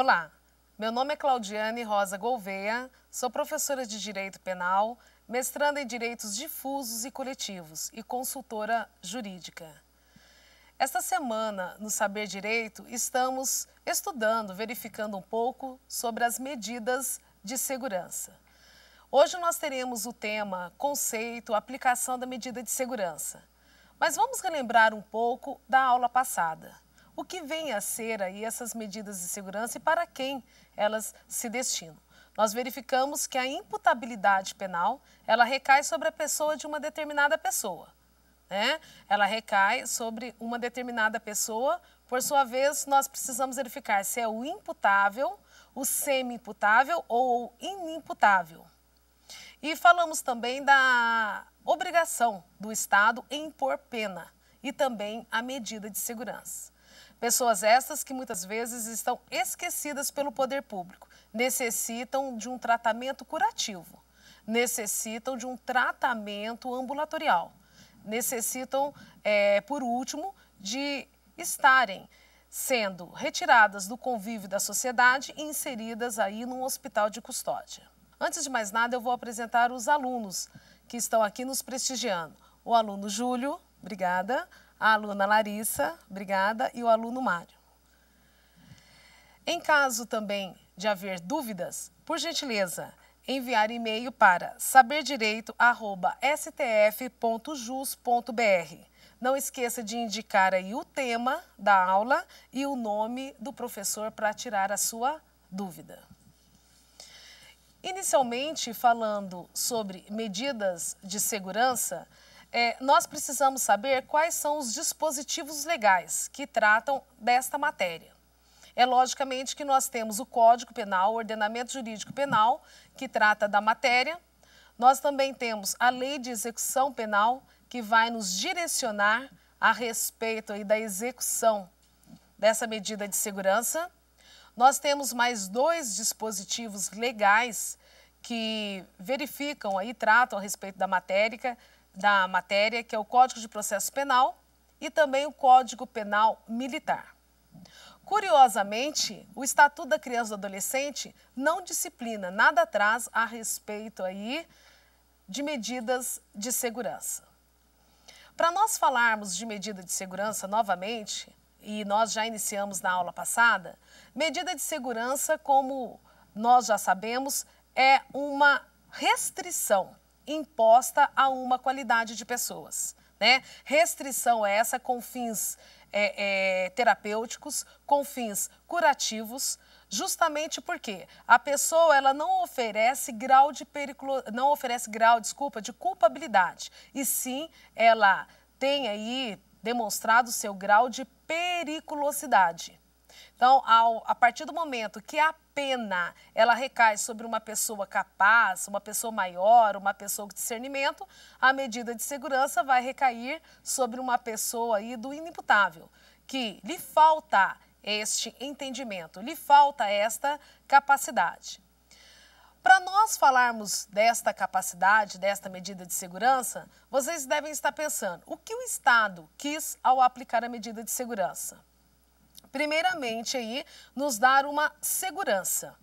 Olá, meu nome é Claudiane Rosa Gouveia, sou professora de Direito Penal, mestranda em Direitos Difusos e Coletivos e consultora jurídica. Esta semana, no Saber Direito, estamos estudando, verificando um pouco sobre as medidas de segurança. Hoje nós teremos o tema Conceito, Aplicação da Medida de Segurança. Mas vamos relembrar um pouco da aula passada. O que vem a ser aí essas medidas de segurança e para quem elas se destinam? Nós verificamos que a imputabilidade penal, ela recai sobre a pessoa de uma determinada pessoa, né? Ela recai sobre uma determinada pessoa. Por sua vez, nós precisamos verificar se é o imputável, o semi-imputável ou o inimputável. E falamos também da obrigação do Estado em impor pena e também a medida de segurança. Pessoas estas que muitas vezes estão esquecidas pelo poder público, necessitam de um tratamento curativo, necessitam de um tratamento ambulatorial, necessitam, é, por último, de estarem sendo retiradas do convívio da sociedade e inseridas aí num hospital de custódia. Antes de mais nada, eu vou apresentar os alunos que estão aqui nos prestigiando. O aluno Júlio, obrigada a aluna Larissa, obrigada, e o aluno Mário. Em caso também de haver dúvidas, por gentileza, enviar e-mail para saberdireito@stf.jus.br. Não esqueça de indicar aí o tema da aula e o nome do professor para tirar a sua dúvida. Inicialmente, falando sobre medidas de segurança, é, nós precisamos saber quais são os dispositivos legais que tratam desta matéria. É logicamente que nós temos o Código Penal, o Ordenamento Jurídico Penal, que trata da matéria. Nós também temos a Lei de Execução Penal, que vai nos direcionar a respeito aí da execução dessa medida de segurança. Nós temos mais dois dispositivos legais que verificam aí, tratam a respeito da matéria, da matéria, que é o Código de Processo Penal e também o Código Penal Militar. Curiosamente, o Estatuto da Criança e do Adolescente não disciplina, nada atrás a respeito aí de medidas de segurança. Para nós falarmos de medida de segurança novamente, e nós já iniciamos na aula passada, medida de segurança, como nós já sabemos, é uma restrição imposta a uma qualidade de pessoas. Né? Restrição essa com fins é, é, terapêuticos, com fins curativos, justamente porque a pessoa ela não oferece grau de periculo... não oferece grau, desculpa, de culpabilidade, e sim ela tem aí demonstrado seu grau de periculosidade. Então, ao, a partir do momento que a pena ela recai sobre uma pessoa capaz, uma pessoa maior, uma pessoa com discernimento, a medida de segurança vai recair sobre uma pessoa aí do inimputável, que lhe falta este entendimento, lhe falta esta capacidade. Para nós falarmos desta capacidade, desta medida de segurança, vocês devem estar pensando: o que o Estado quis ao aplicar a medida de segurança? primeiramente aí nos dar uma segurança.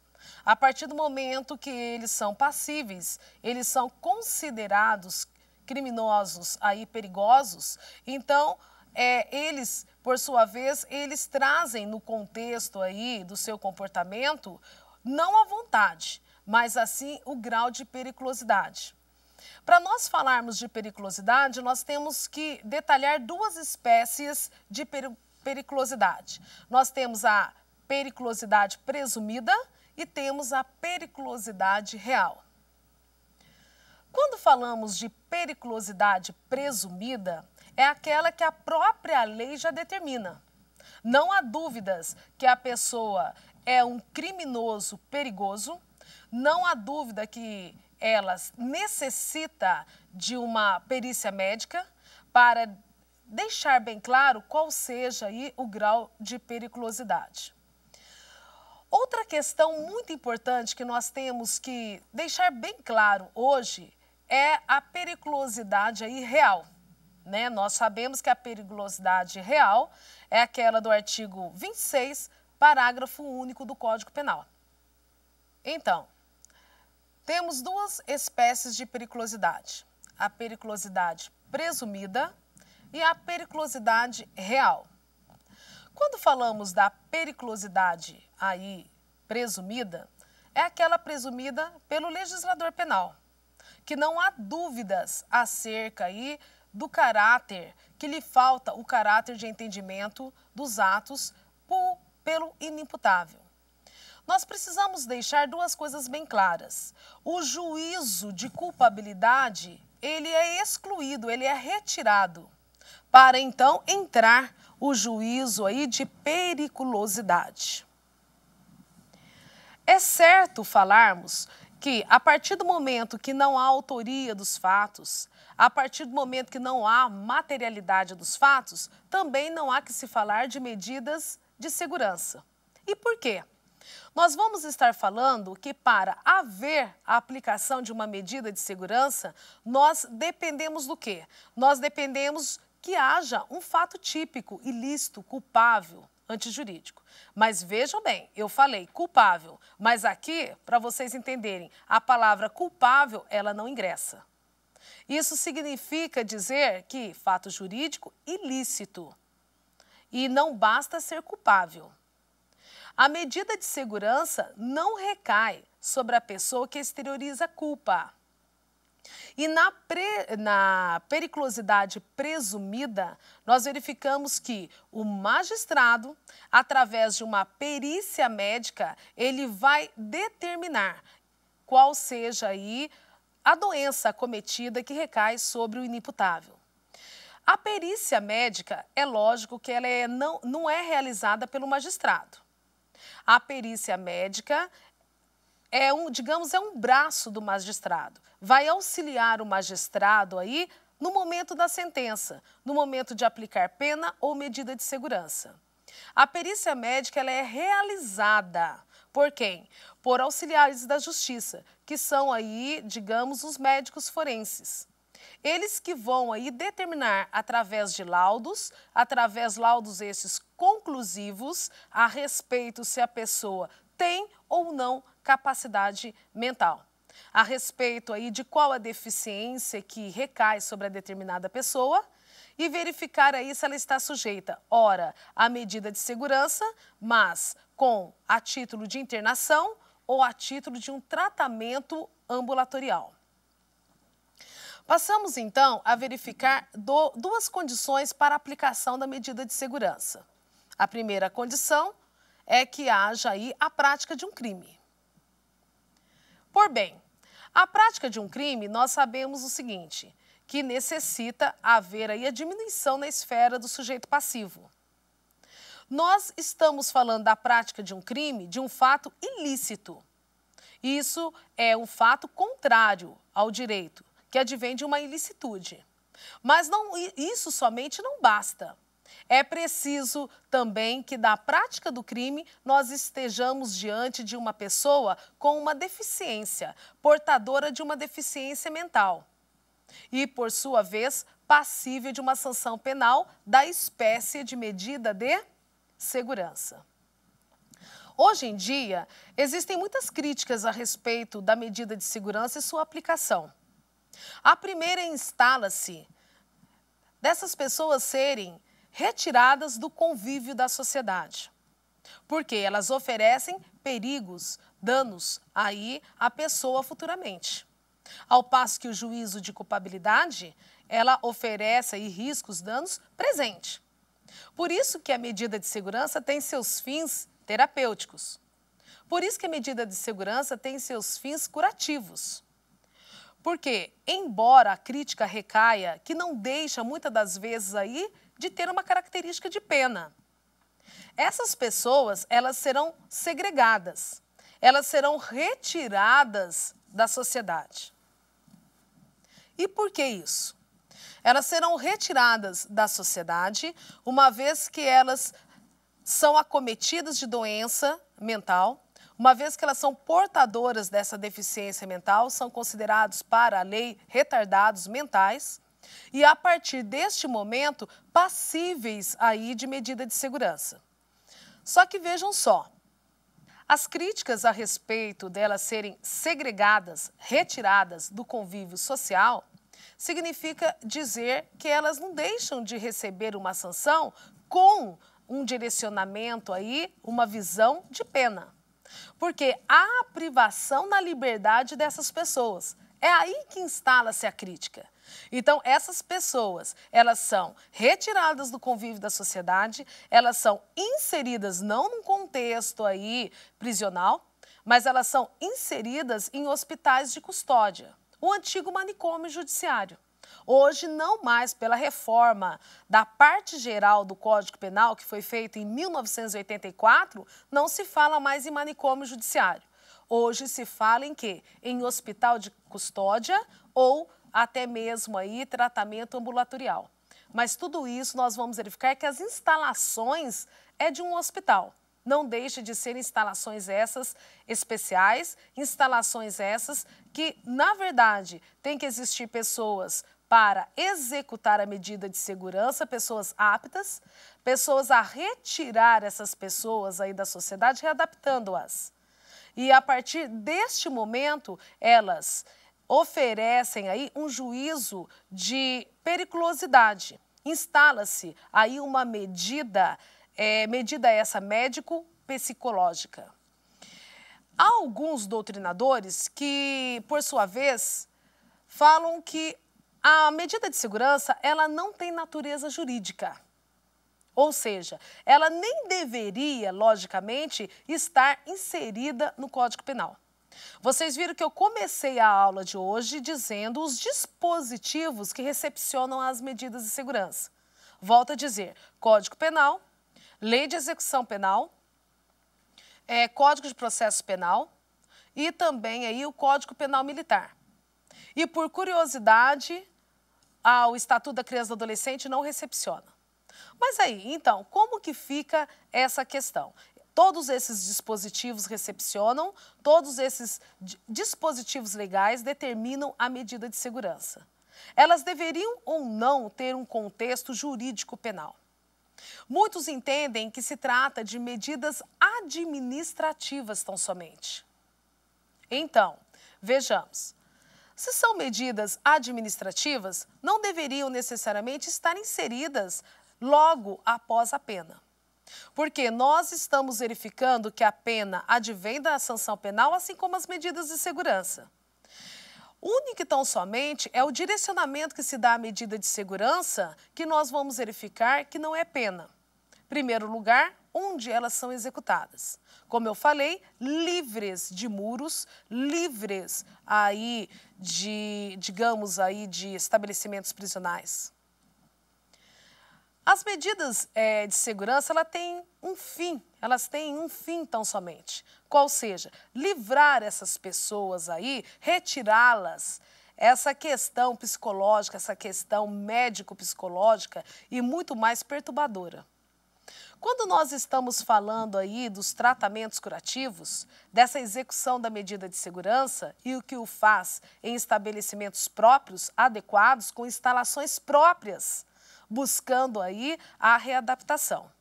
A partir do momento que eles são passíveis, eles são considerados criminosos aí perigosos, então é, eles, por sua vez, eles trazem no contexto aí do seu comportamento não a vontade, mas assim o grau de periculosidade. Para nós falarmos de periculosidade, nós temos que detalhar duas espécies de periculosidade. Nós temos a periculosidade presumida e temos a periculosidade real. Quando falamos de periculosidade presumida, é aquela que a própria lei já determina. Não há dúvidas que a pessoa é um criminoso perigoso, não há dúvida que ela necessita de uma perícia médica para deixar bem claro qual seja aí o grau de periculosidade. Outra questão muito importante que nós temos que deixar bem claro hoje é a periculosidade aí real. Né? Nós sabemos que a periculosidade real é aquela do artigo 26, parágrafo único do Código Penal. Então, temos duas espécies de periculosidade: a periculosidade presumida e a periculosidade real. Quando falamos da periculosidade aí presumida, é aquela presumida pelo legislador penal, que não há dúvidas acerca aí do caráter, que lhe falta o caráter de entendimento dos atos por, pelo inimputável. Nós precisamos deixar duas coisas bem claras. O juízo de culpabilidade, ele é excluído, ele é retirado para então entrar o juízo aí de periculosidade. É certo falarmos que a partir do momento que não há autoria dos fatos, a partir do momento que não há materialidade dos fatos, também não há que se falar de medidas de segurança. E por quê? Nós vamos estar falando que para haver a aplicação de uma medida de segurança, nós dependemos do quê? Nós dependemos que haja um fato típico, ilícito, culpável, antijurídico. Mas vejam bem, eu falei culpável, mas aqui, para vocês entenderem, a palavra culpável, ela não ingressa. Isso significa dizer que fato jurídico ilícito e não basta ser culpável. A medida de segurança não recai sobre a pessoa que exterioriza a culpa. E na, pre, na periculosidade presumida, nós verificamos que o magistrado, através de uma perícia médica, ele vai determinar qual seja aí a doença cometida que recai sobre o inimputável. A perícia médica, é lógico que ela é, não, não é realizada pelo magistrado. A perícia médica é um, digamos, é um braço do magistrado. Vai auxiliar o magistrado aí no momento da sentença, no momento de aplicar pena ou medida de segurança. A perícia médica ela é realizada por quem? Por auxiliares da justiça, que são aí, digamos, os médicos forenses. Eles que vão aí determinar através de laudos, através laudos esses conclusivos a respeito se a pessoa tem ou não capacidade mental. A respeito aí de qual a deficiência que recai sobre a determinada pessoa, e verificar aí se ela está sujeita, ora, à medida de segurança, mas com a título de internação ou a título de um tratamento ambulatorial. Passamos então a verificar do, duas condições para aplicação da medida de segurança. A primeira condição é que haja aí a prática de um crime. Por bem, a prática de um crime, nós sabemos o seguinte, que necessita haver aí a diminuição na esfera do sujeito passivo. Nós estamos falando da prática de um crime, de um fato ilícito. Isso é o um fato contrário ao direito, que advém de uma ilicitude. Mas não, isso somente não basta. É preciso também que, da prática do crime, nós estejamos diante de uma pessoa com uma deficiência, portadora de uma deficiência mental. E, por sua vez, passível de uma sanção penal da espécie de medida de segurança. Hoje em dia, existem muitas críticas a respeito da medida de segurança e sua aplicação. A primeira instala-se dessas pessoas serem retiradas do convívio da sociedade, porque elas oferecem perigos, danos aí à pessoa futuramente. Ao passo que o juízo de culpabilidade, ela oferece aí riscos, danos presente. Por isso que a medida de segurança tem seus fins terapêuticos. Por isso que a medida de segurança tem seus fins curativos. Porque, embora a crítica recaia, que não deixa muitas das vezes aí de ter uma característica de pena. Essas pessoas, elas serão segregadas, elas serão retiradas da sociedade. E por que isso? Elas serão retiradas da sociedade, uma vez que elas são acometidas de doença mental, uma vez que elas são portadoras dessa deficiência mental, são considerados para a lei retardados mentais e, a partir deste momento, passíveis aí de medida de segurança. Só que vejam só, as críticas a respeito delas serem segregadas, retiradas do convívio social, significa dizer que elas não deixam de receber uma sanção com um direcionamento aí, uma visão de pena. Porque há privação na liberdade dessas pessoas. É aí que instala-se a crítica. Então, essas pessoas, elas são retiradas do convívio da sociedade, elas são inseridas não num contexto aí prisional, mas elas são inseridas em hospitais de custódia, o antigo manicômio judiciário. Hoje, não mais pela reforma da parte geral do Código Penal, que foi feita em 1984, não se fala mais em manicômio judiciário. Hoje se fala em quê? Em hospital de custódia ou até mesmo aí tratamento ambulatorial. Mas tudo isso nós vamos verificar que as instalações é de um hospital. Não deixe de ser instalações essas especiais, instalações essas que, na verdade, tem que existir pessoas para executar a medida de segurança, pessoas aptas, pessoas a retirar essas pessoas aí da sociedade, readaptando-as. E a partir deste momento, elas oferecem aí um juízo de periculosidade. Instala-se aí uma medida, é, medida essa médico-psicológica. Há alguns doutrinadores que, por sua vez, falam que a medida de segurança ela não tem natureza jurídica. Ou seja, ela nem deveria, logicamente, estar inserida no Código Penal. Vocês viram que eu comecei a aula de hoje dizendo os dispositivos que recepcionam as medidas de segurança. Volto a dizer: Código Penal, Lei de Execução Penal, é, Código de Processo Penal e também aí o Código Penal Militar. E por curiosidade, ah, o Estatuto da Criança e do Adolescente não recepciona. Mas aí, então, como que fica essa questão? todos esses dispositivos recepcionam, todos esses dispositivos legais determinam a medida de segurança. Elas deveriam ou não ter um contexto jurídico penal. Muitos entendem que se trata de medidas administrativas tão somente. Então, vejamos. Se são medidas administrativas, não deveriam necessariamente estar inseridas logo após a pena. Porque nós estamos verificando que a pena advém da sanção penal, assim como as medidas de segurança. Único e tão somente é o direcionamento que se dá à medida de segurança que nós vamos verificar que não é pena. Primeiro lugar, onde elas são executadas. Como eu falei, livres de muros, livres aí de, digamos aí, de estabelecimentos prisionais. As medidas é, de segurança ela têm um fim, elas têm um fim tão somente. Qual seja, livrar essas pessoas aí, retirá-las essa questão psicológica, essa questão médico-psicológica e muito mais perturbadora. Quando nós estamos falando aí dos tratamentos curativos, dessa execução da medida de segurança e o que o faz em estabelecimentos próprios, adequados, com instalações próprias buscando aí a readaptação.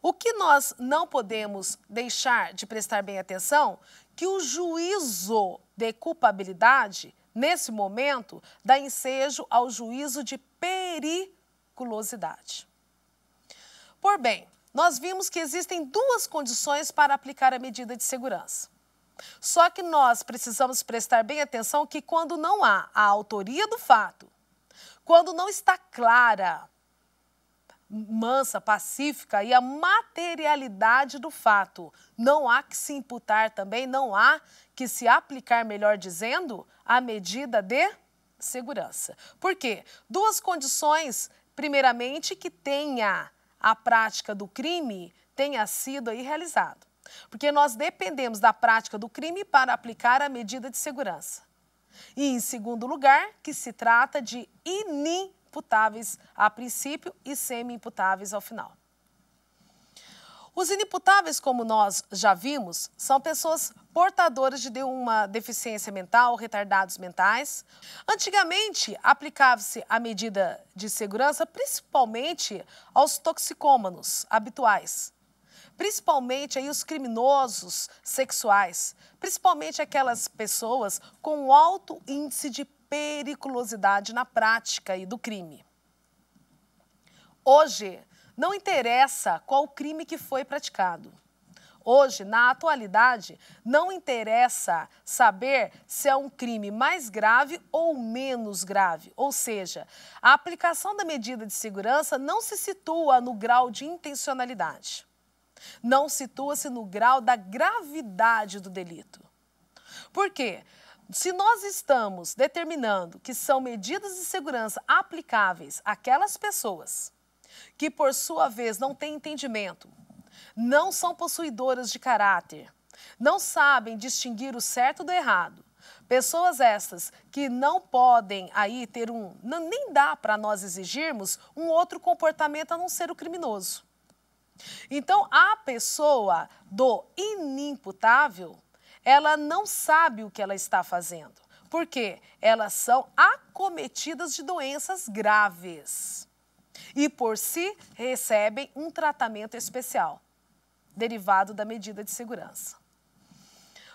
O que nós não podemos deixar de prestar bem atenção que o juízo de culpabilidade, nesse momento, dá ensejo ao juízo de periculosidade. Por bem, nós vimos que existem duas condições para aplicar a medida de segurança. Só que nós precisamos prestar bem atenção que quando não há a autoria do fato quando não está clara, mansa, pacífica e a materialidade do fato. Não há que se imputar também, não há que se aplicar, melhor dizendo, a medida de segurança. Por quê? Duas condições, primeiramente, que tenha a prática do crime tenha sido aí realizado. Porque nós dependemos da prática do crime para aplicar a medida de segurança. E, em segundo lugar, que se trata de inimputáveis a princípio e semi-imputáveis ao final. Os inimputáveis, como nós já vimos, são pessoas portadoras de uma deficiência mental, retardados mentais. Antigamente, aplicava-se a medida de segurança principalmente aos toxicômanos habituais principalmente aí os criminosos sexuais, principalmente aquelas pessoas com alto índice de periculosidade na prática e do crime. Hoje, não interessa qual crime que foi praticado. Hoje, na atualidade, não interessa saber se é um crime mais grave ou menos grave. Ou seja, a aplicação da medida de segurança não se situa no grau de intencionalidade não situa-se no grau da gravidade do delito. Por quê? Se nós estamos determinando que são medidas de segurança aplicáveis àquelas pessoas que, por sua vez, não têm entendimento, não são possuidoras de caráter, não sabem distinguir o certo do errado, pessoas estas que não podem aí ter um, nem dá para nós exigirmos um outro comportamento a não ser o criminoso. Então, a pessoa do inimputável, ela não sabe o que ela está fazendo, porque elas são acometidas de doenças graves e por si recebem um tratamento especial, derivado da medida de segurança.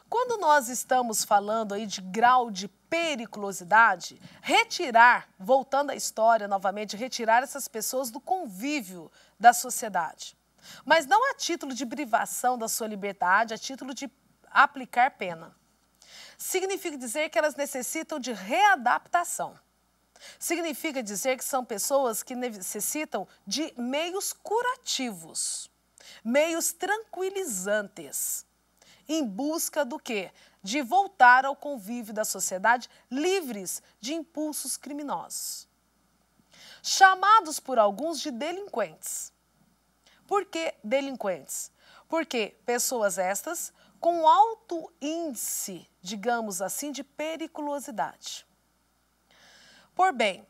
Quando nós estamos falando aí de grau de periculosidade, retirar, voltando à história novamente, retirar essas pessoas do convívio da sociedade mas não a título de privação da sua liberdade, a título de aplicar pena. Significa dizer que elas necessitam de readaptação. Significa dizer que são pessoas que necessitam de meios curativos, meios tranquilizantes, em busca do quê? De voltar ao convívio da sociedade livres de impulsos criminosos. Chamados por alguns de delinquentes por que delinquentes? Porque pessoas estas com alto índice, digamos assim, de periculosidade. Por bem,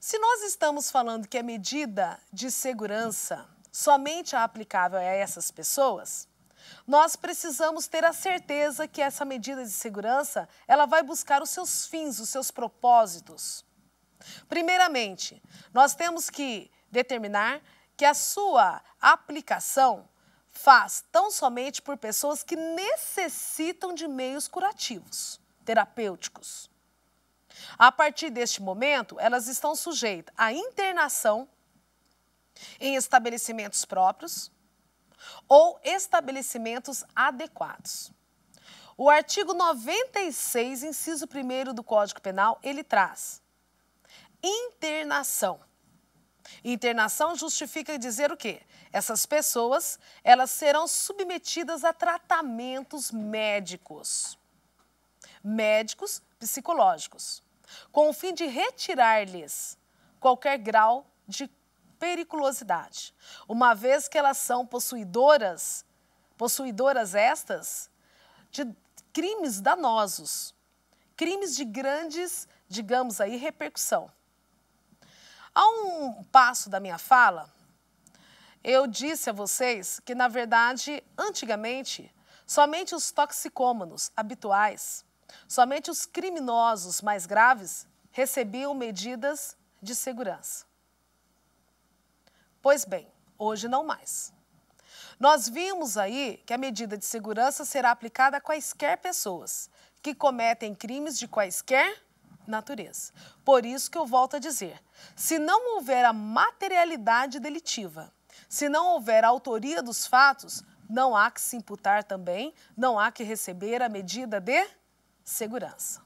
se nós estamos falando que a medida de segurança somente é aplicável a essas pessoas, nós precisamos ter a certeza que essa medida de segurança, ela vai buscar os seus fins, os seus propósitos. Primeiramente, nós temos que determinar que a sua aplicação faz tão somente por pessoas que necessitam de meios curativos, terapêuticos. A partir deste momento, elas estão sujeitas à internação em estabelecimentos próprios ou estabelecimentos adequados. O artigo 96, inciso 1 do Código Penal, ele traz internação Internação justifica dizer o quê? Essas pessoas, elas serão submetidas a tratamentos médicos. Médicos psicológicos, com o fim de retirar-lhes qualquer grau de periculosidade, uma vez que elas são possuidoras, possuidoras estas, de crimes danosos, crimes de grandes, digamos aí, repercussão um passo da minha fala, eu disse a vocês que, na verdade, antigamente, somente os toxicômanos habituais, somente os criminosos mais graves recebiam medidas de segurança. Pois bem, hoje não mais. Nós vimos aí que a medida de segurança será aplicada a quaisquer pessoas que cometem crimes de quaisquer natureza. Por isso que eu volto a dizer: se não houver a materialidade delitiva, se não houver a autoria dos fatos, não há que se imputar também, não há que receber a medida de segurança.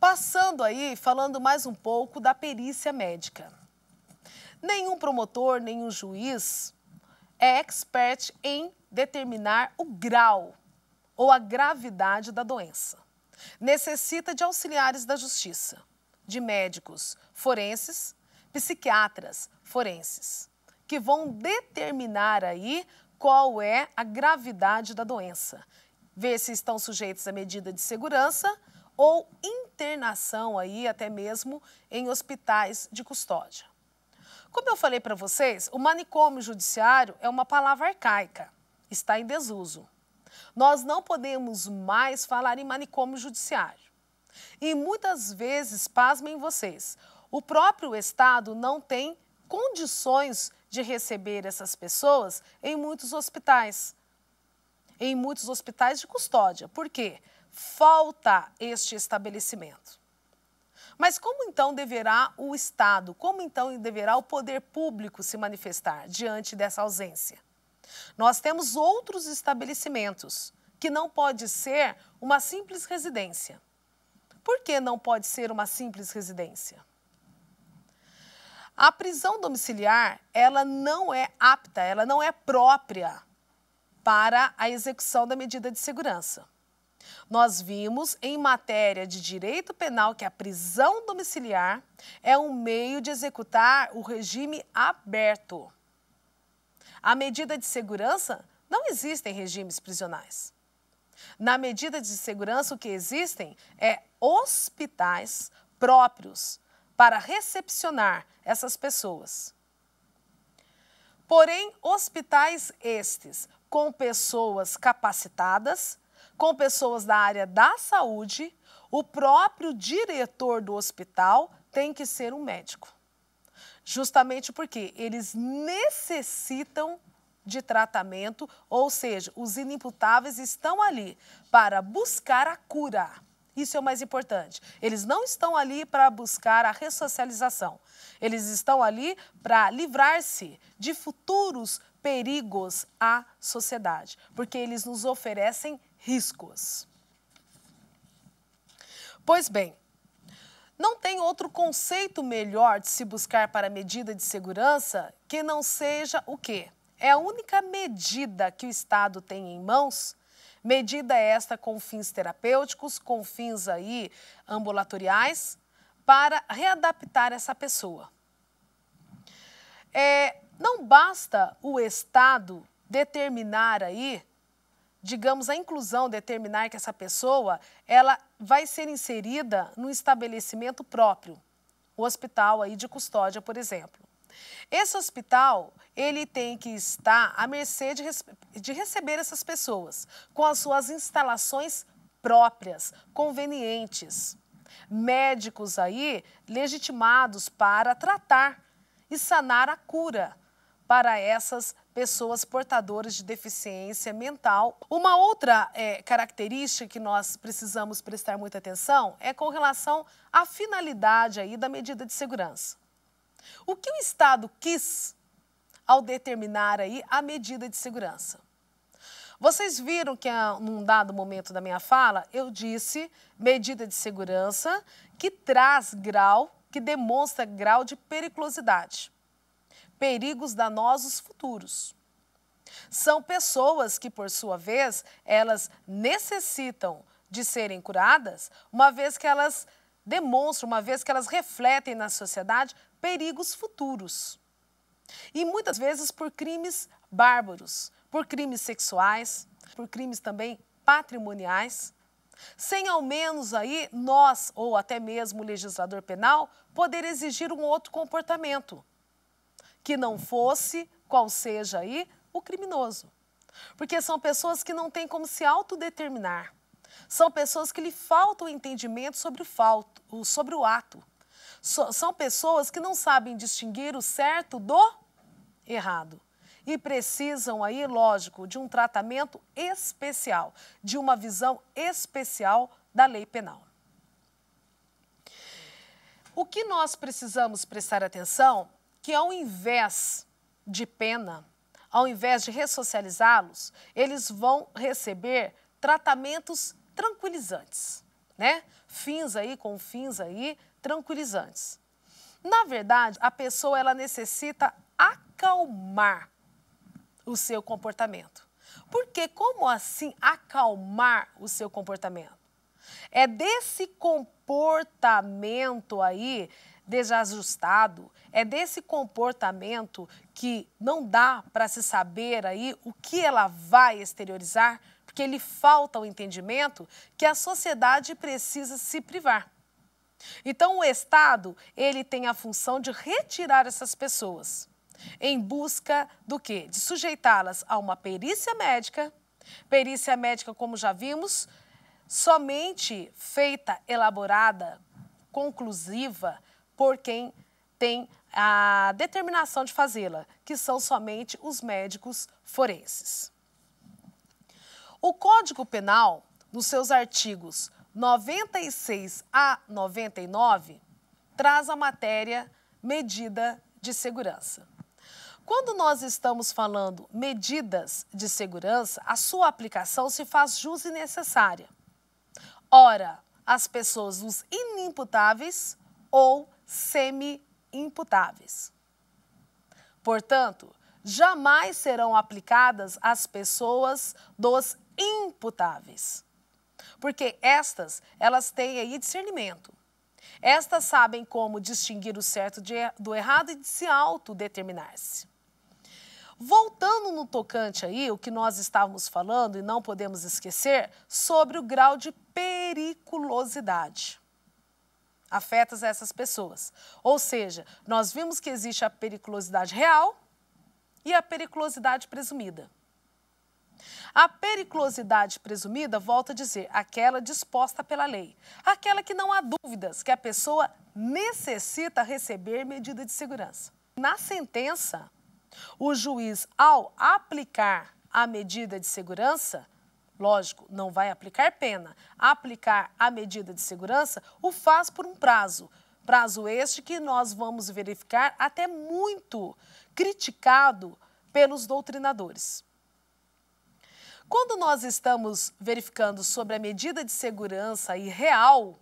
Passando aí, falando mais um pouco da perícia médica. Nenhum promotor, nenhum juiz é expert em determinar o grau ou a gravidade da doença. Necessita de auxiliares da justiça, de médicos forenses, psiquiatras forenses, que vão determinar aí qual é a gravidade da doença, ver se estão sujeitos à medida de segurança ou internação aí até mesmo em hospitais de custódia. Como eu falei para vocês, o manicômio judiciário é uma palavra arcaica, está em desuso. Nós não podemos mais falar em manicômio judiciário. E muitas vezes, pasmem vocês, o próprio Estado não tem condições de receber essas pessoas em muitos hospitais. Em muitos hospitais de custódia. Por quê? Falta este estabelecimento. Mas como então deverá o Estado, como então deverá o poder público se manifestar diante dessa ausência? Nós temos outros estabelecimentos, que não pode ser uma simples residência. Por que não pode ser uma simples residência? A prisão domiciliar, ela não é apta, ela não é própria para a execução da medida de segurança. Nós vimos em matéria de direito penal que a prisão domiciliar é um meio de executar o regime aberto. A medida de segurança não existem regimes prisionais. Na medida de segurança, o que existem é hospitais próprios para recepcionar essas pessoas. Porém, hospitais estes com pessoas capacitadas, com pessoas da área da saúde, o próprio diretor do hospital tem que ser um médico justamente porque eles necessitam de tratamento, ou seja, os inimputáveis estão ali para buscar a cura. Isso é o mais importante. Eles não estão ali para buscar a ressocialização. Eles estão ali para livrar-se de futuros perigos à sociedade, porque eles nos oferecem riscos. Pois bem, não tem outro conceito melhor de se buscar para medida de segurança que não seja o quê? É a única medida que o Estado tem em mãos Medida esta com fins terapêuticos, com fins aí ambulatoriais, para readaptar essa pessoa. É, não basta o Estado determinar aí digamos, a inclusão determinar que essa pessoa ela vai ser inserida no estabelecimento próprio, o hospital aí de custódia, por exemplo. Esse hospital, ele tem que estar à mercê de, de receber essas pessoas, com as suas instalações próprias, convenientes. Médicos aí legitimados para tratar e sanar a cura para essas pessoas portadoras de deficiência mental. Uma outra é, característica que nós precisamos prestar muita atenção é com relação à finalidade aí da medida de segurança. O que o Estado quis ao determinar aí a medida de segurança? Vocês viram que ah, num dado momento da minha fala eu disse medida de segurança que traz grau, que demonstra grau de periculosidade perigos danosos futuros. São pessoas que, por sua vez, elas necessitam de serem curadas, uma vez que elas demonstram, uma vez que elas refletem na sociedade perigos futuros. E muitas vezes por crimes bárbaros, por crimes sexuais, por crimes também patrimoniais, sem ao menos aí nós ou até mesmo o legislador penal poder exigir um outro comportamento que não fosse, qual seja aí, o criminoso. Porque são pessoas que não têm como se autodeterminar. São pessoas que lhe falta o entendimento sobre o, falto, sobre o ato. So, são pessoas que não sabem distinguir o certo do errado. E precisam aí, lógico, de um tratamento especial, de uma visão especial da lei penal. O que nós precisamos prestar atenção que ao invés de pena, ao invés de ressocializá-los, eles vão receber tratamentos tranquilizantes, né? Fins aí com fins aí tranquilizantes. Na verdade, a pessoa ela necessita acalmar o seu comportamento. Porque como assim acalmar o seu comportamento? É desse comportamento aí desajustado, é desse comportamento que não dá para se saber aí o que ela vai exteriorizar, porque lhe falta o entendimento que a sociedade precisa se privar. Então o Estado, ele tem a função de retirar essas pessoas em busca do quê? De sujeitá-las a uma perícia médica. Perícia médica, como já vimos, somente feita, elaborada, conclusiva, por quem tem a determinação de fazê-la, que são somente os médicos forenses. O Código Penal, nos seus artigos 96 a 99, traz a matéria medida de segurança. Quando nós estamos falando medidas de segurança, a sua aplicação se faz jus e necessária. Ora, as pessoas os inimputáveis ou semi-imputáveis. Portanto, jamais serão aplicadas às pessoas dos imputáveis. Porque estas, elas têm aí discernimento. Estas sabem como distinguir o certo de, er-, do errado e de se autodeterminar-se. Voltando no tocante aí, o que nós estávamos falando e não podemos esquecer sobre o grau de periculosidade afetas essas pessoas. Ou seja, nós vimos que existe a periculosidade real e a periculosidade presumida. A periculosidade presumida, volta a dizer, aquela disposta pela lei, aquela que não há dúvidas que a pessoa necessita receber medida de segurança. Na sentença, o juiz, ao aplicar a medida de segurança, lógico, não vai aplicar pena, aplicar a medida de segurança, o faz por um prazo. Prazo este que nós vamos verificar até muito criticado pelos doutrinadores. Quando nós estamos verificando sobre a medida de segurança e real,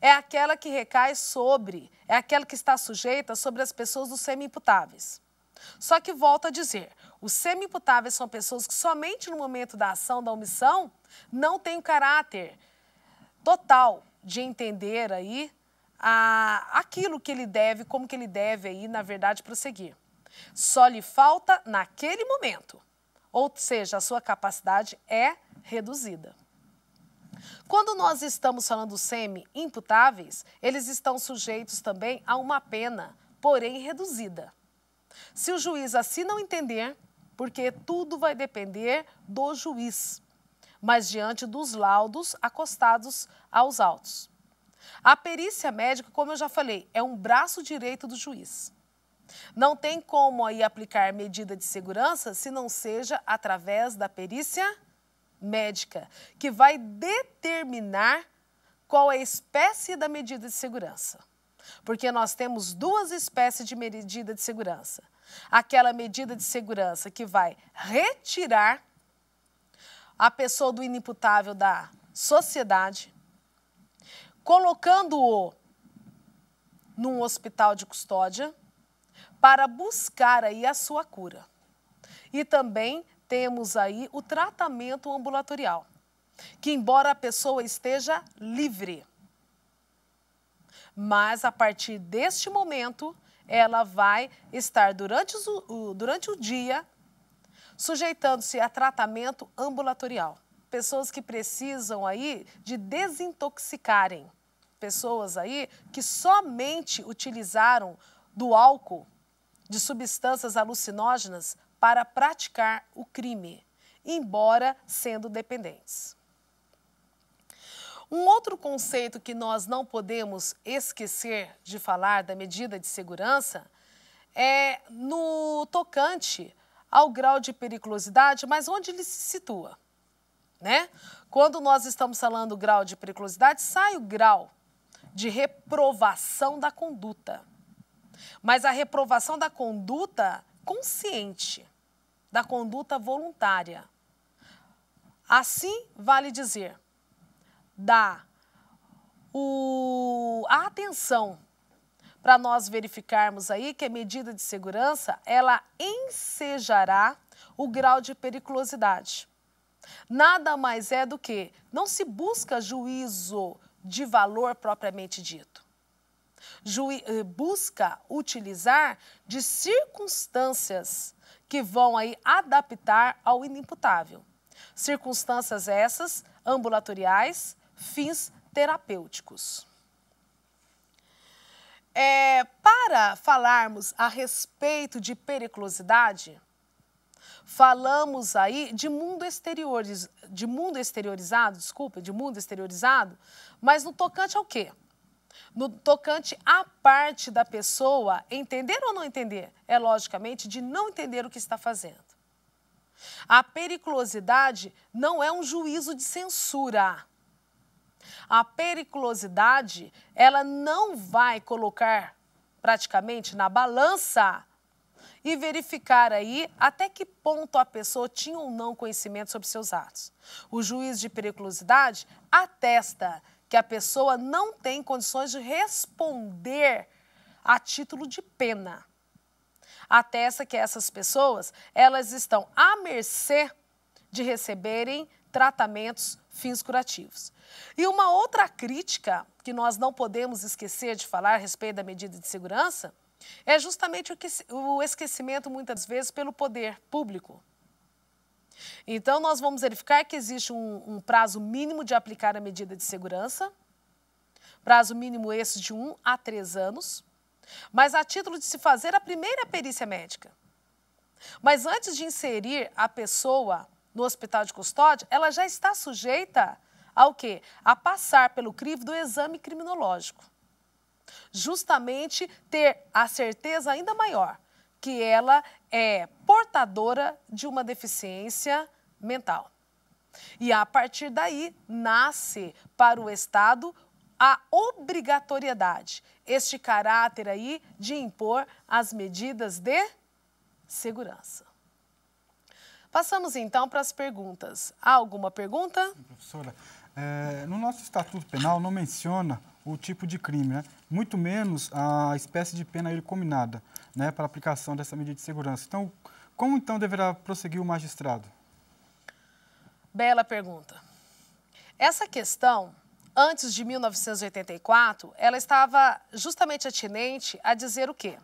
é aquela que recai sobre, é aquela que está sujeita sobre as pessoas dos semi-imputáveis. Só que volto a dizer, os semi-imputáveis são pessoas que somente no momento da ação, da omissão, não têm o caráter total de entender aí a, aquilo que ele deve, como que ele deve aí, na verdade, prosseguir. Só lhe falta naquele momento, ou seja, a sua capacidade é reduzida. Quando nós estamos falando semi-imputáveis, eles estão sujeitos também a uma pena, porém reduzida. Se o juiz assim não entender, porque tudo vai depender do juiz, mas diante dos laudos acostados aos autos. A perícia médica, como eu já falei, é um braço direito do juiz. Não tem como aí aplicar medida de segurança se não seja através da perícia médica, que vai determinar qual é a espécie da medida de segurança porque nós temos duas espécies de medida de segurança. Aquela medida de segurança que vai retirar a pessoa do inimputável da sociedade, colocando-o num hospital de custódia para buscar aí a sua cura. E também temos aí o tratamento ambulatorial, que embora a pessoa esteja livre, mas a partir deste momento ela vai estar durante o, durante o dia sujeitando-se a tratamento ambulatorial. Pessoas que precisam aí de desintoxicarem. Pessoas aí que somente utilizaram do álcool, de substâncias alucinógenas para praticar o crime, embora sendo dependentes. Um outro conceito que nós não podemos esquecer de falar da medida de segurança é no tocante ao grau de periculosidade, mas onde ele se situa, né? Quando nós estamos falando grau de periculosidade, sai o grau de reprovação da conduta. Mas a reprovação da conduta consciente, da conduta voluntária. Assim, vale dizer, dar o, a atenção para nós verificarmos aí que a medida de segurança, ela ensejará o grau de periculosidade. Nada mais é do que não se busca juízo de valor propriamente dito. Eh, busca utilizar de circunstâncias que vão aí adaptar ao inimputável. Circunstâncias essas ambulatoriais, fins terapêuticos. É, para falarmos a respeito de periculosidade, falamos aí de mundo exterior, de mundo exteriorizado, desculpa, de mundo exteriorizado, mas no tocante ao quê? No tocante à parte da pessoa entender ou não entender, é logicamente de não entender o que está fazendo. A periculosidade não é um juízo de censura a periculosidade, ela não vai colocar praticamente na balança e verificar aí até que ponto a pessoa tinha ou não conhecimento sobre seus atos. O juiz de periculosidade atesta que a pessoa não tem condições de responder a título de pena. Atesta que essas pessoas, elas estão à mercê de receberem tratamentos fins curativos. E uma outra crítica que nós não podemos esquecer de falar a respeito da medida de segurança é justamente o esquecimento, muitas vezes, pelo poder público. Então, nós vamos verificar que existe um, um prazo mínimo de aplicar a medida de segurança, prazo mínimo esse de um a três anos, mas a título de se fazer a primeira perícia médica. Mas antes de inserir a pessoa no hospital de custódia, ela já está sujeita ao quê? A passar pelo crivo do exame criminológico. Justamente ter a certeza ainda maior que ela é portadora de uma deficiência mental. E a partir daí nasce para o Estado a obrigatoriedade, este caráter aí de impor as medidas de segurança. Passamos então para as perguntas. Há alguma pergunta? Professora, é, no nosso Estatuto Penal não menciona o tipo de crime, né? muito menos a espécie de pena ele combinada né, para aplicação dessa medida de segurança. Então, como então deverá prosseguir o magistrado? Bela pergunta. Essa questão, antes de 1984, ela estava justamente atinente a dizer o quê?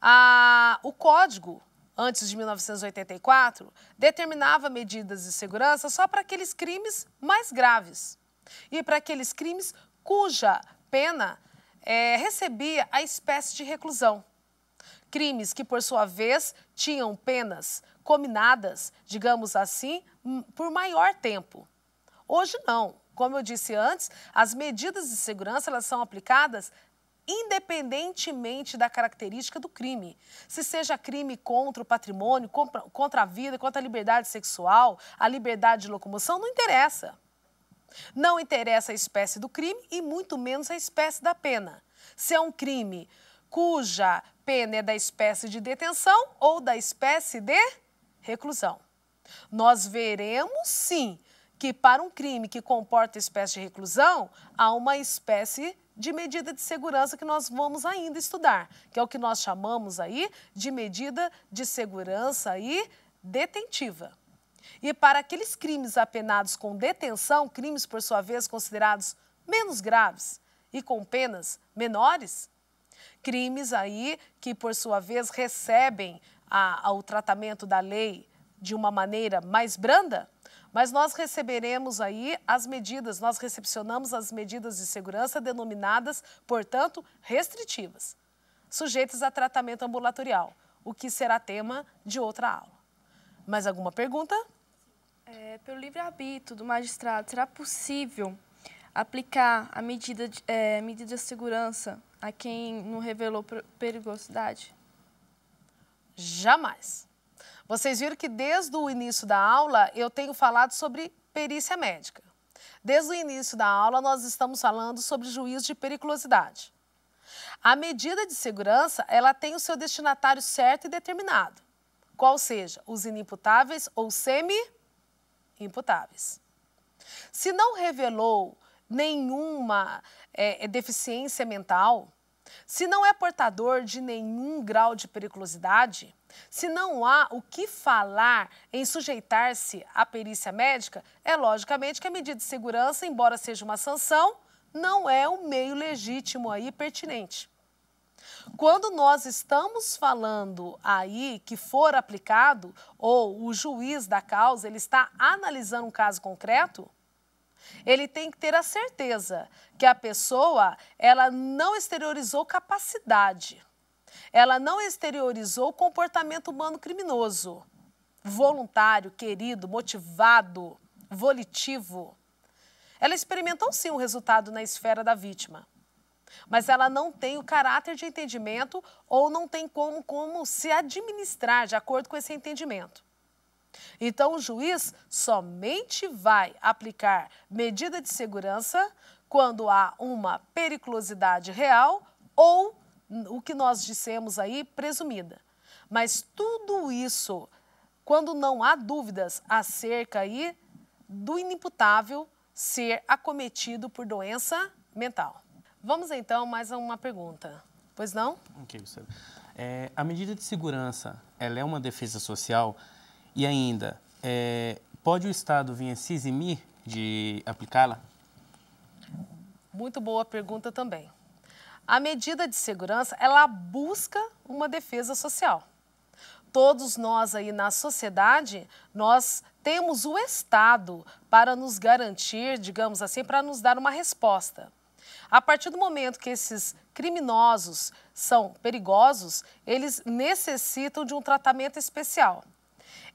A o Código antes de 1984, determinava medidas de segurança só para aqueles crimes mais graves e para aqueles crimes cuja pena é, recebia a espécie de reclusão. Crimes que, por sua vez, tinham penas cominadas, digamos assim, por maior tempo. Hoje não. Como eu disse antes, as medidas de segurança elas são aplicadas independentemente da característica do crime. Se seja crime contra o patrimônio, contra a vida, contra a liberdade sexual, a liberdade de locomoção, não interessa. Não interessa a espécie do crime e muito menos a espécie da pena. Se é um crime cuja pena é da espécie de detenção ou da espécie de reclusão. Nós veremos sim que para um crime que comporta espécie de reclusão, há uma espécie de medida de segurança que nós vamos ainda estudar, que é o que nós chamamos aí de medida de segurança aí detentiva. E para aqueles crimes apenados com detenção, crimes por sua vez considerados menos graves e com penas menores, crimes aí que por sua vez recebem a, ao tratamento da lei de uma maneira mais branda, mas nós receberemos aí as medidas, nós recepcionamos as medidas de segurança denominadas, portanto, restritivas, sujeitas a tratamento ambulatorial, o que será tema de outra aula. Mais alguma pergunta? É, pelo livre-arbítrio do magistrado, será possível aplicar a medida de, é, medida de segurança a quem não revelou perigosidade? Jamais. Vocês viram que desde o início da aula eu tenho falado sobre perícia médica. Desde o início da aula nós estamos falando sobre juízo de periculosidade. A medida de segurança, ela tem o seu destinatário certo e determinado, qual seja, os inimputáveis ou semi-imputáveis. Se não revelou nenhuma é, deficiência mental, se não é portador de nenhum grau de periculosidade, se não há o que falar em sujeitar-se à perícia médica, é logicamente que a medida de segurança, embora seja uma sanção, não é o um meio legítimo aí pertinente. Quando nós estamos falando aí que for aplicado ou o juiz da causa ele está analisando um caso concreto, ele tem que ter a certeza que a pessoa ela não exteriorizou capacidade, ela não exteriorizou comportamento humano criminoso, voluntário, querido, motivado, volitivo. Ela experimentou sim um resultado na esfera da vítima, mas ela não tem o caráter de entendimento ou não tem como, como se administrar de acordo com esse entendimento. Então, o juiz somente vai aplicar medida de segurança quando há uma periculosidade real ou o que nós dissemos aí, presumida. Mas tudo isso, quando não há dúvidas acerca aí do inimputável ser acometido por doença mental. Vamos então mais uma pergunta. Pois não? Ok, É, a medida de segurança, ela é uma defesa social? E ainda, é, pode o Estado vir a se eximir de aplicá-la? Muito boa pergunta também. A medida de segurança, ela busca uma defesa social. Todos nós aí na sociedade, nós temos o Estado para nos garantir, digamos assim, para nos dar uma resposta. A partir do momento que esses criminosos são perigosos, eles necessitam de um tratamento especial.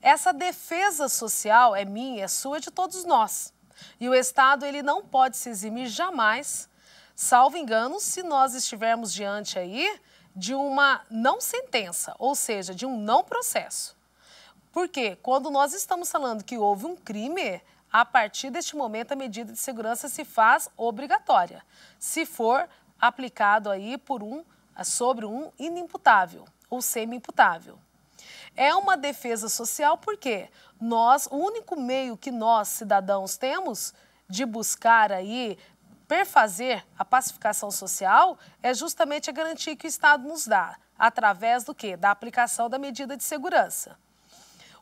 Essa defesa social é minha, é sua, é de todos nós. E o Estado ele não pode se eximir jamais, salvo engano, se nós estivermos diante aí de uma não sentença, ou seja, de um não processo. Porque quando nós estamos falando que houve um crime, a partir deste momento a medida de segurança se faz obrigatória, se for aplicado aí por um sobre um inimputável ou semi-imputável. É uma defesa social porque nós, o único meio que nós, cidadãos, temos de buscar aí perfazer a pacificação social é justamente a garantia que o Estado nos dá, através do quê? Da aplicação da medida de segurança.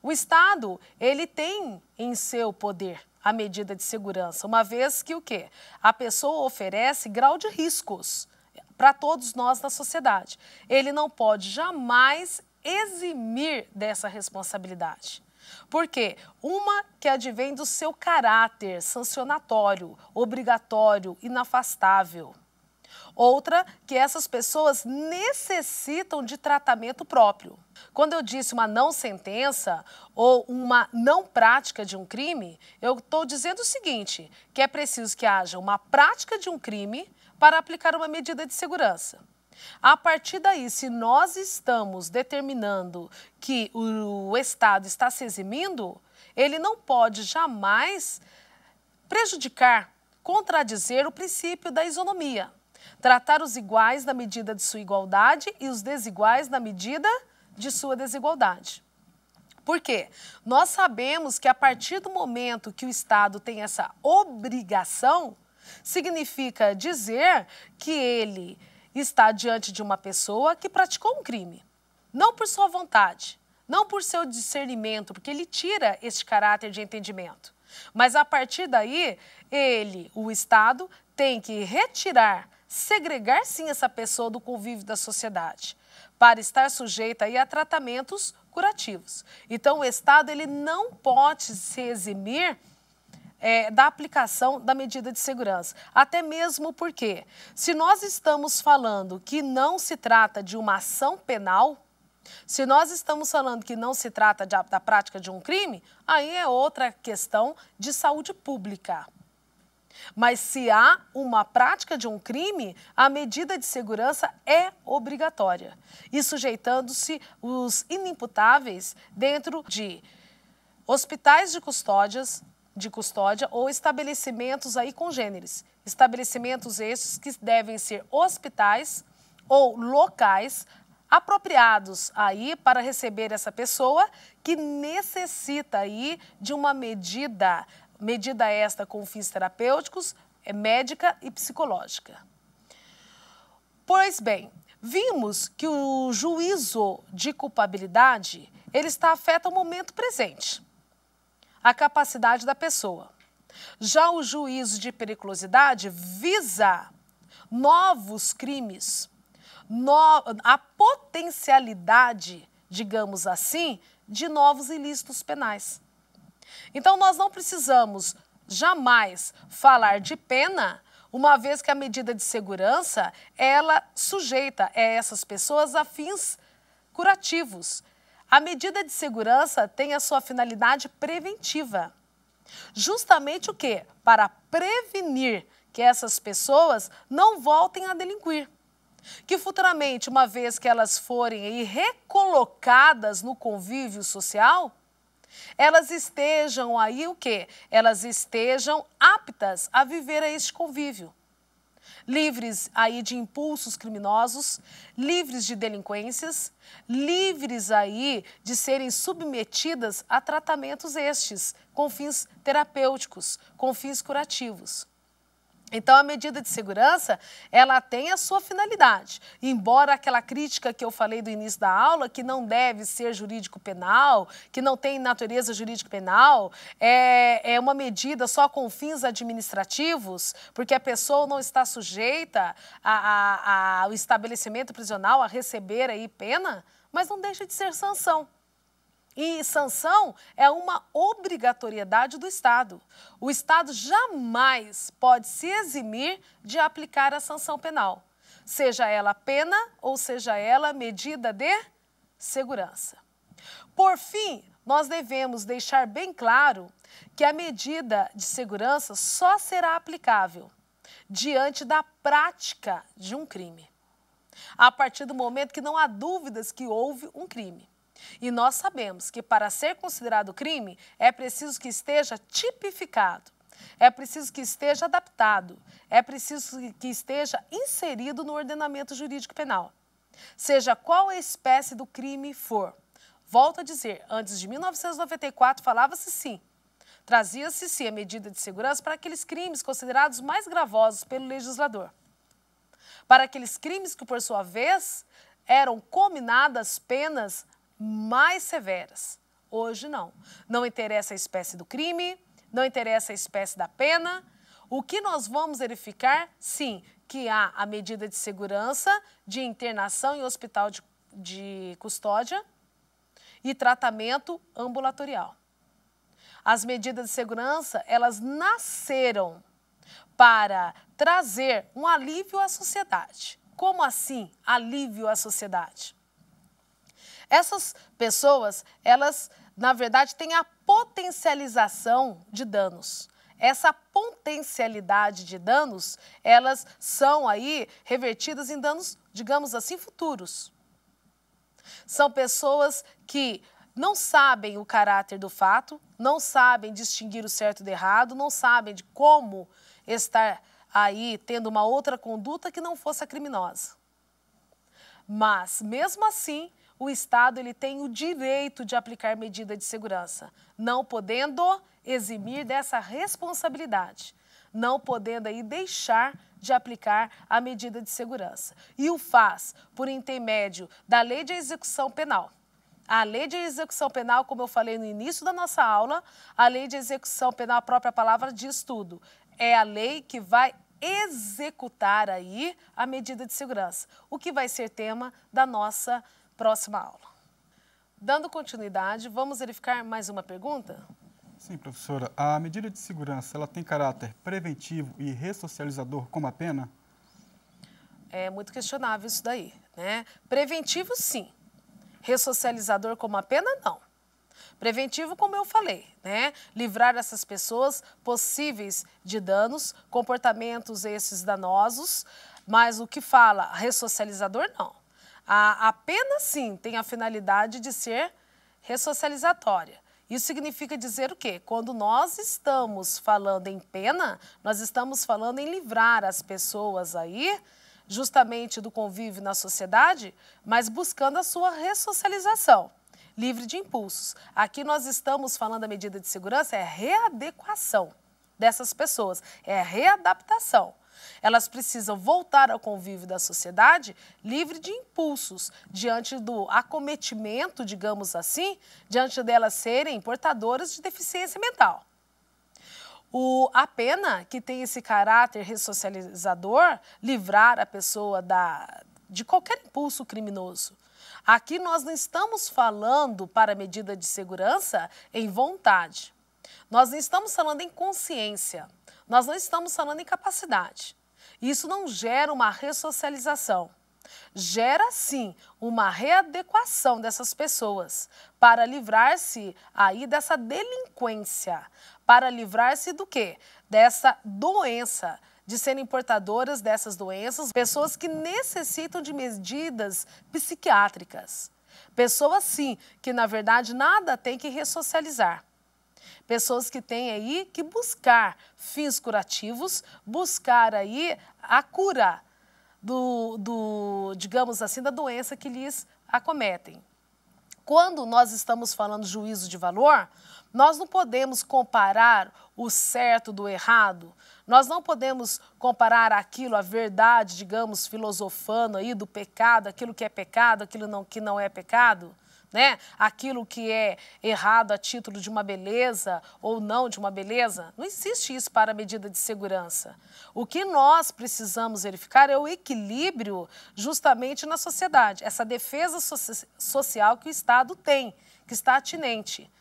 O Estado, ele tem em seu poder a medida de segurança, uma vez que o quê? A pessoa oferece grau de riscos para todos nós na sociedade. Ele não pode jamais eximir dessa responsabilidade. Porque uma que advém do seu caráter sancionatório, obrigatório, inafastável. Outra, que essas pessoas necessitam de tratamento próprio. Quando eu disse uma não sentença ou uma não prática de um crime, eu estou dizendo o seguinte: que é preciso que haja uma prática de um crime para aplicar uma medida de segurança. A partir daí, se nós estamos determinando que o Estado está se eximindo, ele não pode jamais prejudicar, contradizer o princípio da isonomia. Tratar os iguais na medida de sua igualdade e os desiguais na medida de sua desigualdade. Por quê? Nós sabemos que a partir do momento que o Estado tem essa obrigação, significa dizer que ele está diante de uma pessoa que praticou um crime. Não por sua vontade, não por seu discernimento, porque ele tira este caráter de entendimento. Mas a partir daí, ele, o Estado, tem que retirar, segregar sim essa pessoa do convívio da sociedade, para estar sujeita a tratamentos curativos. Então o Estado ele não pode se eximir é, da aplicação da medida de segurança. Até mesmo porque, se nós estamos falando que não se trata de uma ação penal, se nós estamos falando que não se trata de, da prática de um crime, aí é outra questão de saúde pública. Mas se há uma prática de um crime, a medida de segurança é obrigatória e sujeitando-se os inimputáveis dentro de hospitais de custódias, de custódia ou estabelecimentos aí congêneres. Estabelecimentos esses que devem ser hospitais ou locais apropriados aí para receber essa pessoa que necessita aí de uma medida, medida esta com fins terapêuticos, é médica e psicológica. Pois bem, vimos que o juízo de culpabilidade, ele está afeta o momento presente a capacidade da pessoa. Já o juízo de periculosidade visa novos crimes, no, a potencialidade, digamos assim, de novos ilícitos penais. Então, nós não precisamos jamais falar de pena, uma vez que a medida de segurança, ela sujeita essas pessoas a fins curativos, a medida de segurança tem a sua finalidade preventiva. Justamente o quê? Para prevenir que essas pessoas não voltem a delinquir. Que futuramente, uma vez que elas forem recolocadas no convívio social, elas estejam aí o quê? Elas estejam aptas a viver a este convívio livres aí de impulsos criminosos, livres de delinquências, livres aí de serem submetidas a tratamentos estes, com fins terapêuticos, com fins curativos. Então, a medida de segurança, ela tem a sua finalidade. Embora aquela crítica que eu falei do início da aula, que não deve ser jurídico-penal, que não tem natureza jurídico-penal, é, é uma medida só com fins administrativos, porque a pessoa não está sujeita ao estabelecimento prisional a receber aí pena, mas não deixa de ser sanção. E sanção é uma obrigatoriedade do Estado. O Estado jamais pode se eximir de aplicar a sanção penal, seja ela pena ou seja ela medida de segurança. Por fim, nós devemos deixar bem claro que a medida de segurança só será aplicável diante da prática de um crime, a partir do momento que não há dúvidas que houve um crime. E nós sabemos que para ser considerado crime é preciso que esteja tipificado, é preciso que esteja adaptado, é preciso que esteja inserido no ordenamento jurídico penal. Seja qual a espécie do crime for. Volto a dizer, antes de 1994 falava-se sim. Trazia-se sim a medida de segurança para aqueles crimes considerados mais gravosos pelo legislador. Para aqueles crimes que, por sua vez, eram cominadas penas mais severas. Hoje não. Não interessa a espécie do crime, não interessa a espécie da pena. O que nós vamos verificar, sim, que há a medida de segurança de internação em hospital de, de custódia e tratamento ambulatorial. As medidas de segurança, elas nasceram para trazer um alívio à sociedade. Como assim alívio à sociedade? Essas pessoas, elas, na verdade, têm a potencialização de danos. Essa potencialidade de danos, elas são aí revertidas em danos, digamos assim, futuros. São pessoas que não sabem o caráter do fato, não sabem distinguir o certo do errado, não sabem de como estar aí tendo uma outra conduta que não fosse a criminosa. Mas, mesmo assim, o Estado ele tem o direito de aplicar medida de segurança, não podendo eximir dessa responsabilidade, não podendo aí deixar de aplicar a medida de segurança. E o faz por intermédio da Lei de Execução Penal. A lei de execução penal, como eu falei no início da nossa aula, a lei de execução penal, a própria palavra diz tudo. É a lei que vai executar aí a medida de segurança, o que vai ser tema da nossa aula próxima aula. Dando continuidade, vamos verificar mais uma pergunta? Sim, professora. A medida de segurança, ela tem caráter preventivo e ressocializador como a pena? É muito questionável isso daí, né? Preventivo, sim. Ressocializador como a pena, não. Preventivo, como eu falei, né? Livrar essas pessoas possíveis de danos, comportamentos esses danosos, mas o que fala ressocializador, não. A, a pena, sim, tem a finalidade de ser ressocializatória. Isso significa dizer o quê? Quando nós estamos falando em pena, nós estamos falando em livrar as pessoas aí justamente do convívio na sociedade, mas buscando a sua ressocialização, livre de impulsos. Aqui nós estamos falando a medida de segurança é readequação dessas pessoas, é readaptação. Elas precisam voltar ao convívio da sociedade livre de impulsos, diante do acometimento, digamos assim, diante delas serem portadoras de deficiência mental. O, a pena que tem esse caráter ressocializador, livrar a pessoa da, de qualquer impulso criminoso. Aqui nós não estamos falando para medida de segurança em vontade. Nós não estamos falando em consciência. Nós não estamos falando em capacidade. Isso não gera uma ressocialização. Gera sim uma readequação dessas pessoas para livrar-se aí dessa delinquência, para livrar-se do quê? Dessa doença, de serem portadoras dessas doenças, pessoas que necessitam de medidas psiquiátricas. Pessoas sim que na verdade nada tem que ressocializar. Pessoas que têm aí que buscar fins curativos, buscar aí a cura do, do digamos assim, da doença que lhes acometem. Quando nós estamos falando juízo de valor, nós não podemos comparar o certo do errado. Nós não podemos comparar aquilo, a verdade, digamos, filosofando aí do pecado, aquilo que é pecado, aquilo não, que não é pecado né? Aquilo que é errado a título de uma beleza ou não de uma beleza, não existe isso para a medida de segurança. O que nós precisamos verificar é o equilíbrio justamente na sociedade, essa defesa so social que o Estado tem, que está atinente.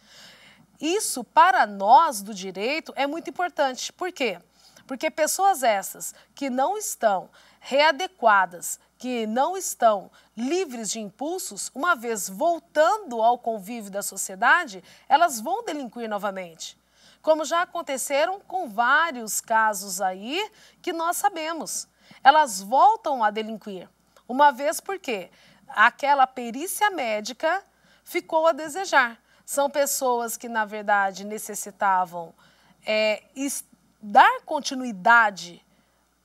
Isso para nós do direito é muito importante. Por quê? Porque pessoas essas que não estão readequadas, que não estão livres de impulsos, uma vez voltando ao convívio da sociedade, elas vão delinquir novamente. Como já aconteceram com vários casos aí que nós sabemos. Elas voltam a delinquir, uma vez porque aquela perícia médica ficou a desejar. São pessoas que, na verdade, necessitavam é, dar continuidade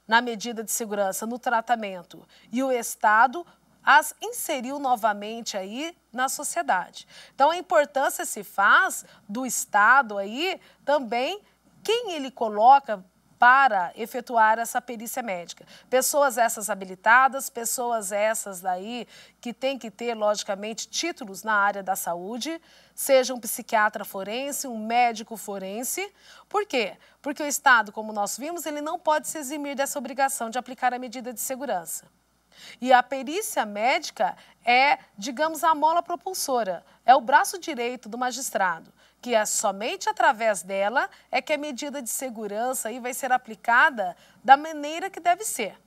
na medida de segurança no tratamento e o Estado as inseriu novamente aí na sociedade. Então a importância se faz do Estado aí também quem ele coloca para efetuar essa perícia médica. Pessoas essas habilitadas, pessoas essas daí que têm que ter, logicamente, títulos na área da saúde, seja um psiquiatra forense, um médico forense. Por quê? Porque o Estado, como nós vimos, ele não pode se eximir dessa obrigação de aplicar a medida de segurança. E a perícia médica é, digamos, a mola propulsora, é o braço direito do magistrado que é somente através dela é que a medida de segurança aí vai ser aplicada da maneira que deve ser,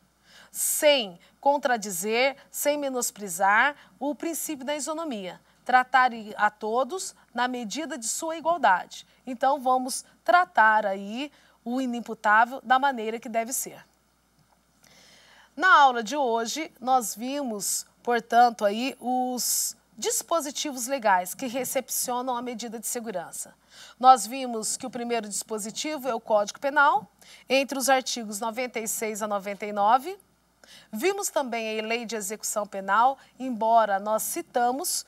sem contradizer, sem menosprezar o princípio da isonomia, tratar a todos na medida de sua igualdade. Então vamos tratar aí o inimputável da maneira que deve ser. Na aula de hoje nós vimos, portanto, aí os dispositivos legais que recepcionam a medida de segurança. Nós vimos que o primeiro dispositivo é o Código Penal, entre os artigos 96 a 99. Vimos também a Lei de Execução Penal, embora nós citamos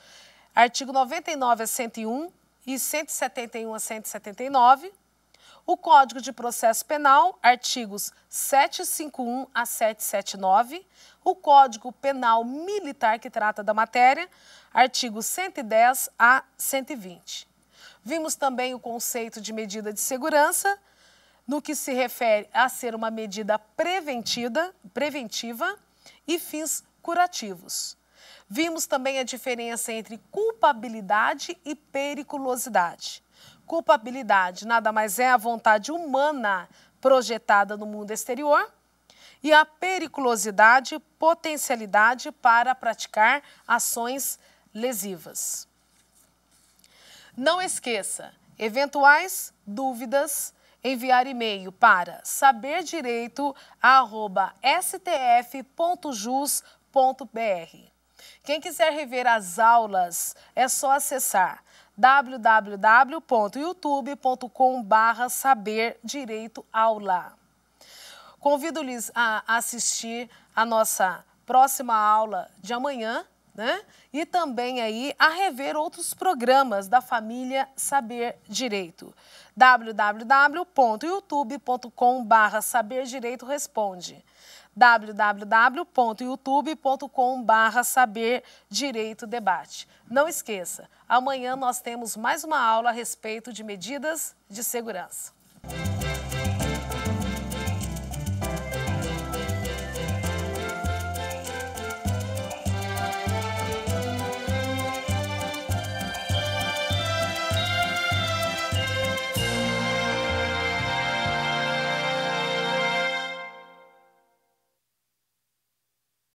artigo 99 a 101 e 171 a 179. O Código de Processo Penal, artigos 751 a 779. O Código Penal Militar, que trata da matéria, artigos 110 a 120. Vimos também o conceito de medida de segurança, no que se refere a ser uma medida preventiva e fins curativos. Vimos também a diferença entre culpabilidade e periculosidade. Culpabilidade nada mais é a vontade humana projetada no mundo exterior e a periculosidade, potencialidade para praticar ações lesivas. Não esqueça, eventuais dúvidas, enviar e-mail para saberdireito@stf.jus.br. Quem quiser rever as aulas, é só acessar www.youtube.com.br saber direito aula. Convido-lhes a assistir a nossa próxima aula de amanhã, né? E também aí a rever outros programas da família Saber Direito. www.youtube.com.br Saber Direito Responde www.youtube.com.br Saber Direito Debate. Não esqueça, amanhã nós temos mais uma aula a respeito de medidas de segurança.